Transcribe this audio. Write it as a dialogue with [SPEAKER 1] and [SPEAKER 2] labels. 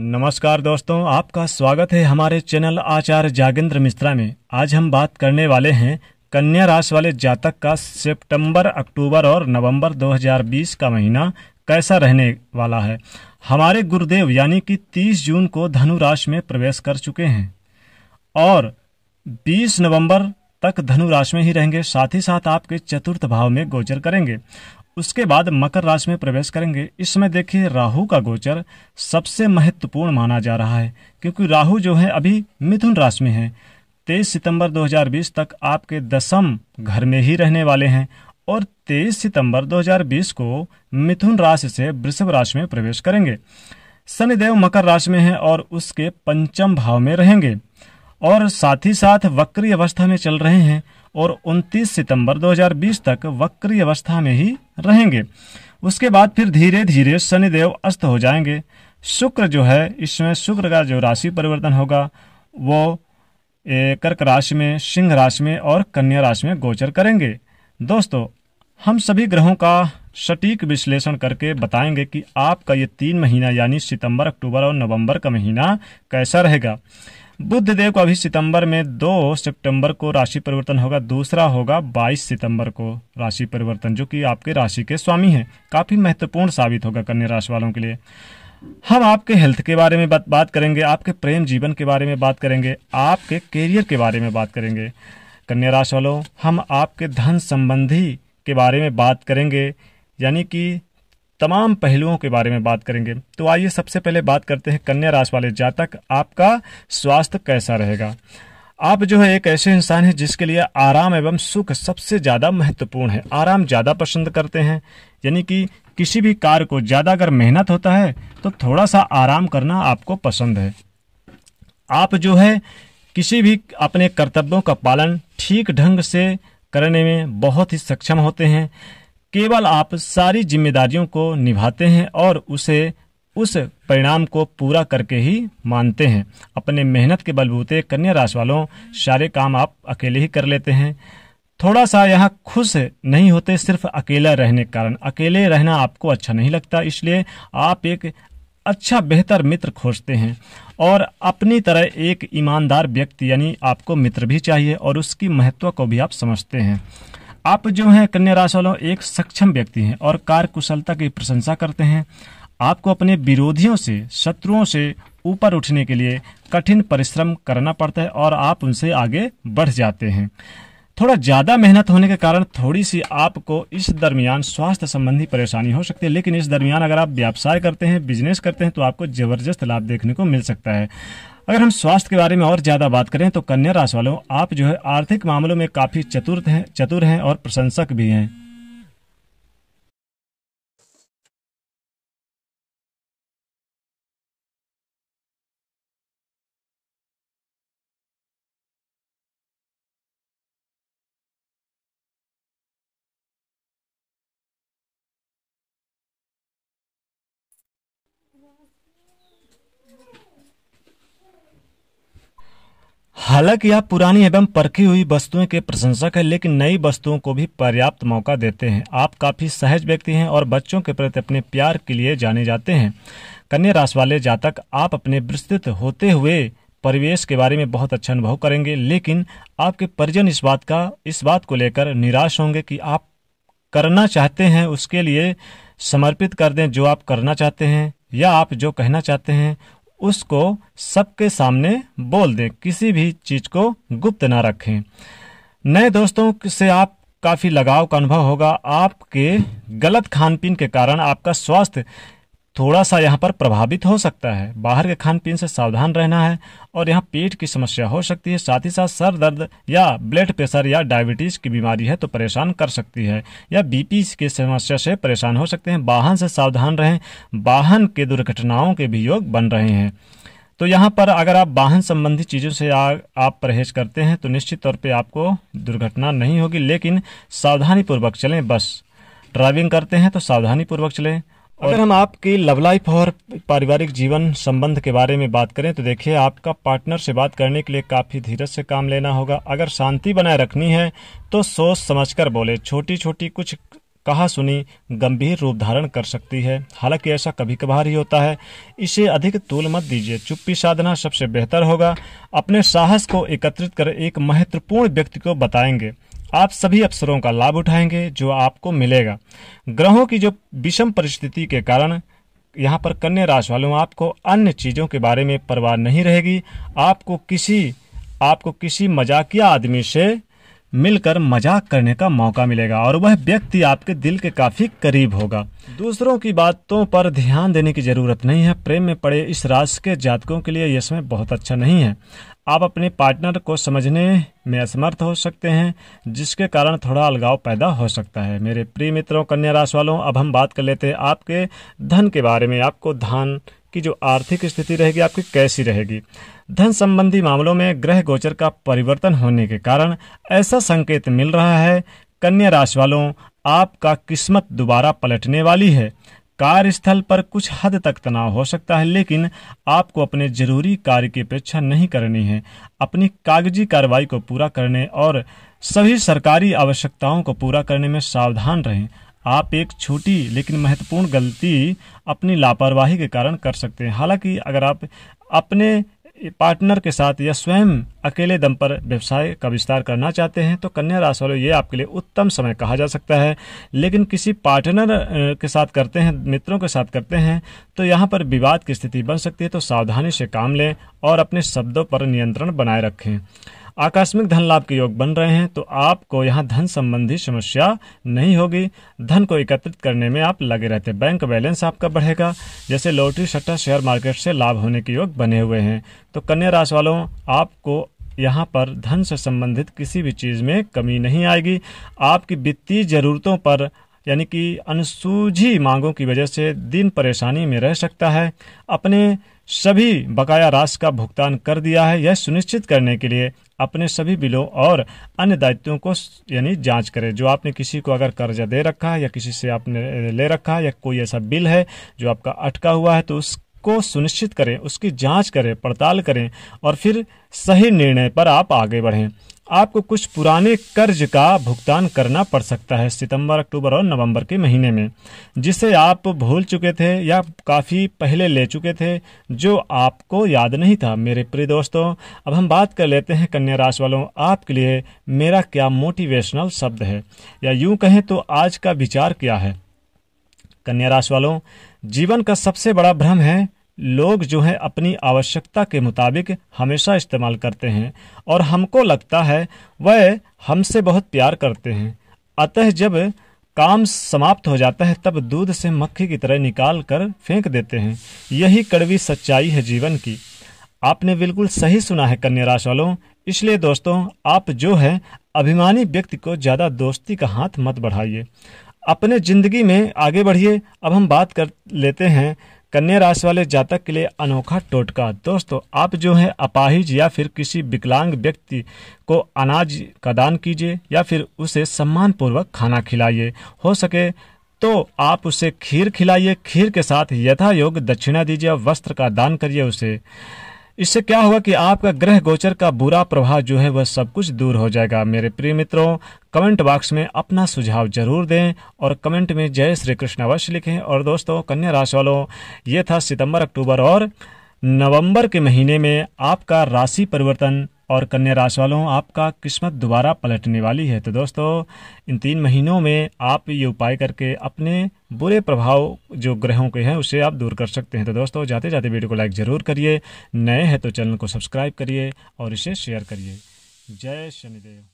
[SPEAKER 1] नमस्कार दोस्तों आपका स्वागत है हमारे चैनल आचार्य जागेंद्र मिश्रा में आज हम बात करने वाले हैं कन्या राशि वाले जातक का सितंबर, अक्टूबर और नवंबर 2020 का महीना कैसा रहने वाला है हमारे गुरुदेव यानी कि 30 जून को धनु राशि में प्रवेश कर चुके हैं और 20 नवंबर तक धनु राशि में ही रहेंगे साथ ही साथ आपके चतुर्थ भाव में गोचर करेंगे उसके बाद मकर राशि में प्रवेश करेंगे इस समय देखिए राहु का गोचर सबसे महत्वपूर्ण माना जा रहा है क्योंकि राहु जो है अभी मिथुन राशि में है तेईस सितंबर 2020 तक आपके दसम घर में ही रहने वाले हैं और 23 सितंबर 2020 को मिथुन राशि से वृषभ राशि में प्रवेश करेंगे शनिदेव मकर राशि में है और उसके पंचम भाव में रहेंगे और साथ ही साथ वक्री अवस्था में चल रहे हैं और 29 सितंबर 2020 तक वक्री अवस्था में ही रहेंगे उसके बाद फिर धीरे धीरे शनिदेव अस्त हो जाएंगे शुक्र जो है इसमें शुक्र का जो राशि परिवर्तन होगा वो कर्क राशि में सिंह राशि में और कन्या राशि में गोचर करेंगे दोस्तों हम सभी ग्रहों का सटीक विश्लेषण करके बताएंगे कि आपका ये तीन महीना यानी सितंबर अक्टूबर और नवंबर का महीना कैसा रहेगा बुद्ध देव को अभी सितंबर में दो सितंबर को राशि परिवर्तन होगा दूसरा होगा 22 सितंबर को राशि परिवर्तन जो कि आपके राशि के स्वामी हैं काफी महत्वपूर्ण साबित होगा कन्या राशि वालों के लिए हम आपके हेल्थ के बारे में बात, बात करेंगे आपके प्रेम जीवन के बारे में बात करेंगे आपके करियर के बारे में बात करेंगे कन्या राशि वालों हम आपके धन संबंधी के बारे में बात करेंगे यानी कि तमाम पहलुओं के बारे में बात करेंगे तो आइए सबसे पहले बात करते हैं कन्या राशि वाले जातक आपका स्वास्थ्य कैसा रहेगा आप जो है एक ऐसे इंसान हैं जिसके लिए आराम एवं सुख सबसे ज़्यादा महत्वपूर्ण है आराम ज़्यादा पसंद करते हैं यानी कि किसी भी कार्य को ज़्यादा अगर मेहनत होता है तो थोड़ा सा आराम करना आपको पसंद है आप जो है किसी भी अपने कर्तव्यों का पालन ठीक ढंग से करने में बहुत ही सक्षम होते हैं केवल आप सारी जिम्मेदारियों को निभाते हैं और उसे उस परिणाम को पूरा करके ही मानते हैं अपने मेहनत के बलबूते कन्या राशि वालों सारे काम आप अकेले ही कर लेते हैं थोड़ा सा यहाँ खुश नहीं होते सिर्फ अकेला रहने के कारण अकेले रहना आपको अच्छा नहीं लगता इसलिए आप एक अच्छा बेहतर मित्र खोजते हैं और अपनी तरह एक ईमानदार व्यक्ति यानी आपको मित्र भी चाहिए और उसकी महत्व को भी आप समझते हैं आप जो हैं कन्या राशि वालों एक सक्षम व्यक्ति हैं और कार्य कुशलता की प्रशंसा करते हैं आपको अपने विरोधियों से शत्रुओं से ऊपर उठने के लिए कठिन परिश्रम करना पड़ता है और आप उनसे आगे बढ़ जाते हैं थोड़ा ज़्यादा मेहनत होने के कारण थोड़ी सी आपको इस दरमियान स्वास्थ्य संबंधी परेशानी हो सकती है लेकिन इस दरमियान अगर आप व्यवसाय करते हैं बिजनेस करते हैं तो आपको ज़बरदस्त लाभ देखने को मिल सकता है अगर हम स्वास्थ्य के बारे में और ज़्यादा बात करें तो कन्या राशि वालों आप जो है आर्थिक मामलों में काफ़ी चतुर हैं चतुर हैं और प्रशंसक भी हैं हालांकि आप पुरानी एवं परखी हुई वस्तुएं के प्रशंसक हैं लेकिन नई वस्तुओं को भी पर्याप्त मौका देते हैं आप काफ़ी सहज व्यक्ति हैं और बच्चों के प्रति अपने प्यार के लिए जाने जाते हैं कन्या राशि वाले जातक आप अपने विस्तृत होते हुए परिवेश के बारे में बहुत अच्छा अनुभव करेंगे लेकिन आपके परिजन इस बात का इस बात को लेकर निराश होंगे कि आप करना चाहते हैं उसके लिए समर्पित कर दें जो आप करना चाहते हैं या आप जो कहना चाहते हैं उसको सबके सामने बोल दें किसी भी चीज़ को गुप्त ना रखें नए दोस्तों से आप काफ़ी लगाव का अनुभव होगा आपके गलत खान पीन के कारण आपका स्वास्थ्य थोड़ा सा यहाँ पर प्रभावित हो सकता है बाहर के खान पीन से सावधान रहना है और यहाँ पेट की समस्या हो सकती है साथ ही साथ सर दर्द या ब्लड प्रेशर या डायबिटीज की बीमारी है तो परेशान कर सकती है या बीपी की समस्या से परेशान हो सकते हैं वाहन से सावधान रहें वाहन के दुर्घटनाओं के भी योग बन रहे हैं तो यहाँ पर अगर आप वाहन संबंधी चीज़ों से आ, आप परहेज करते हैं तो निश्चित तौर पर आपको दुर्घटना नहीं होगी लेकिन सावधानीपूर्वक चलें बस ड्राइविंग करते हैं तो सावधानीपूर्वक चलें अगर हम आपकी लव लाइफ और पारिवारिक जीवन संबंध के बारे में बात करें तो देखिए आपका पार्टनर से बात करने के लिए काफ़ी धीरज से काम लेना होगा अगर शांति बनाए रखनी है तो सोच समझकर बोले छोटी छोटी कुछ कहा सुनी गंभीर रूप धारण कर सकती है हालांकि ऐसा कभी कभार ही होता है इसे अधिक तूल मत दीजिए चुप्पी साधना सबसे बेहतर होगा अपने साहस को एकत्रित कर एक महत्वपूर्ण व्यक्ति को बताएंगे आप सभी अवसरों का लाभ उठाएंगे जो आपको मिलेगा ग्रहों की जो विषम परिस्थिति के कारण यहाँ पर कन्या राशि वालों आपको अन्य चीज़ों के बारे में परवाह नहीं रहेगी आपको किसी आपको किसी मजाकिया आदमी से मिलकर मजाक करने का मौका मिलेगा और वह व्यक्ति आपके दिल के काफी करीब होगा दूसरों की बातों पर ध्यान देने की जरूरत नहीं है प्रेम में पड़े इस राशि के जातकों के लिए यह समय बहुत अच्छा नहीं है आप अपने पार्टनर को समझने में असमर्थ हो सकते हैं जिसके कारण थोड़ा अलगाव पैदा हो सकता है मेरे प्रिय मित्रों कन्या राशि वालों अब हम बात कर लेते हैं आपके धन के बारे में आपको धन की जो आर्थिक स्थिति रहेगी आपकी कैसी रहेगी धन संबंधी मामलों में ग्रह गोचर का परिवर्तन होने के कारण ऐसा संकेत मिल रहा है कन्या राशि वालों आपका किस्मत दोबारा पलटने वाली है कार्यस्थल पर कुछ हद तक तनाव हो सकता है लेकिन आपको अपने जरूरी कार्य की अपेक्षा नहीं करनी है अपनी कागजी कार्रवाई को पूरा करने और सभी सरकारी आवश्यकताओं को पूरा करने में सावधान रहें आप एक छोटी लेकिन महत्वपूर्ण गलती अपनी लापरवाही के कारण कर सकते हैं हालांकि अगर आप अपने पार्टनर के साथ या स्वयं अकेले दम पर व्यवसाय का विस्तार करना चाहते हैं तो कन्या राशि वाले ये आपके लिए उत्तम समय कहा जा सकता है लेकिन किसी पार्टनर के साथ करते हैं मित्रों के साथ करते हैं तो यहाँ पर विवाद की स्थिति बन सकती है तो सावधानी से काम लें और अपने शब्दों पर नियंत्रण बनाए रखें आकस्मिक धन लाभ के योग बन रहे हैं तो आपको यहाँ धन संबंधी समस्या नहीं होगी धन को एकत्रित करने में आप लगे रहते बैंक बैलेंस आपका बढ़ेगा जैसे लॉटरी सट्टा शेयर मार्केट से लाभ होने के योग बने हुए हैं तो कन्या राशि वालों आपको यहाँ पर धन से संबंधित किसी भी चीज़ में कमी नहीं आएगी आपकी वित्तीय ज़रूरतों पर यानी कि अनसूझी मांगों की वजह से दिन परेशानी में रह सकता है अपने सभी बकाया राशि का भुगतान कर दिया है यह सुनिश्चित करने के लिए अपने सभी बिलों और अन्य दायित्वों को यानी जांच करें जो आपने किसी को अगर कर्जा दे रखा है या किसी से आपने ले रखा है या कोई ऐसा बिल है जो आपका अटका हुआ है तो उस को सुनिश्चित करें उसकी जांच करें पड़ताल करें और फिर सही निर्णय पर आप आगे बढ़ें आपको कुछ पुराने कर्ज का भुगतान करना पड़ सकता है सितंबर अक्टूबर और नवंबर के महीने में जिसे आप भूल चुके थे या काफ़ी पहले ले चुके थे जो आपको याद नहीं था मेरे प्रिय दोस्तों अब हम बात कर लेते हैं कन्या राशि वालों आपके लिए मेरा क्या मोटिवेशनल शब्द है या यूं कहें तो आज का विचार क्या है कन्या राशि वालों जीवन का सबसे बड़ा भ्रम है लोग जो है अपनी आवश्यकता के मुताबिक हमेशा इस्तेमाल करते हैं और हमको लगता है वह हमसे बहुत प्यार करते हैं अतः जब काम समाप्त हो जाता है तब दूध से मक्खी की तरह निकाल कर फेंक देते हैं यही कड़वी सच्चाई है जीवन की आपने बिल्कुल सही सुना है कन्या राशि वालों इसलिए दोस्तों आप जो है अभिमानी व्यक्ति को ज़्यादा दोस्ती का हाथ मत बढ़ाइए अपने ज़िंदगी में आगे बढ़िए अब हम बात कर लेते हैं कन्या राशि वाले जातक के लिए अनोखा टोटका दोस्तों आप जो है अपाहिज या फिर किसी विकलांग व्यक्ति को अनाज का दान कीजिए या फिर उसे सम्मानपूर्वक खाना खिलाइए हो सके तो आप उसे खीर खिलाइए खीर के साथ यथा योग दक्षिणा दीजिए वस्त्र का दान करिए उसे इससे क्या होगा कि आपका ग्रह गोचर का बुरा प्रभाव जो है वह सब कुछ दूर हो जाएगा मेरे प्रिय मित्रों कमेंट बॉक्स में अपना सुझाव जरूर दें और कमेंट में जय श्री कृष्ण अवश्य लिखें और दोस्तों कन्या राशि वालों ये था सितंबर अक्टूबर और नवंबर के महीने में आपका राशि परिवर्तन और कन्या राशि वालों आपका किस्मत दोबारा पलटने वाली है तो दोस्तों इन तीन महीनों में आप ये उपाय करके अपने बुरे प्रभाव जो ग्रहों के हैं उसे आप दूर कर सकते हैं तो दोस्तों जाते जाते वीडियो को लाइक ज़रूर करिए नए हैं तो चैनल को सब्सक्राइब करिए और इसे शेयर करिए जय शनिदेव